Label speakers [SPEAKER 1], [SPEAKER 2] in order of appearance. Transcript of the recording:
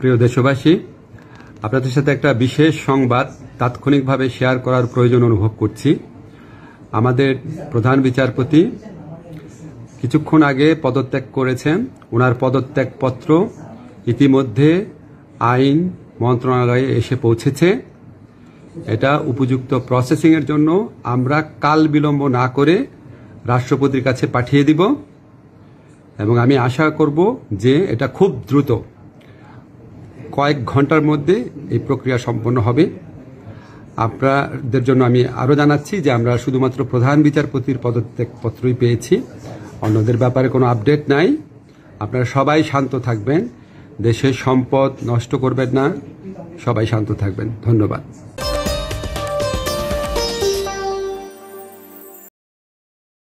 [SPEAKER 1] প্রিয় দেশবাসী আপনাদের সাথে একটা বিশেষ সংবাদ তাৎক্ষণিকভাবে শেয়ার করার প্রয়োজন অনুভব করছি আমাদের প্রধান বিচারপতি কিছুক্ষণ আগে পদত্যাগ করেছেন ওনার পদত্যাগপত্র ইতিমধ্যে আইন মন্ত্রণালয়ে এসে পৌঁছেছে এটা উপযুক্ত প্রসেসিংয়ের জন্য আমরা কাল বিলম্ব না করে রাষ্ট্রপতির কাছে পাঠিয়ে দিব এবং আমি আশা করব যে এটা খুব দ্রুত কয়েক ঘন্টার মধ্যে এই প্রক্রিয়া সম্পন্ন হবে আপনাদের জন্য আমি আরও জানাচ্ছি যে আমরা শুধুমাত্র প্রধান বিচারপতির পদত্যাগপত্রই পেয়েছি অন্যদের ব্যাপারে কোনো আপডেট নাই আপনারা সবাই শান্ত থাকবেন দেশের সম্পদ নষ্ট করবেন না সবাই শান্ত থাকবেন ধন্যবাদ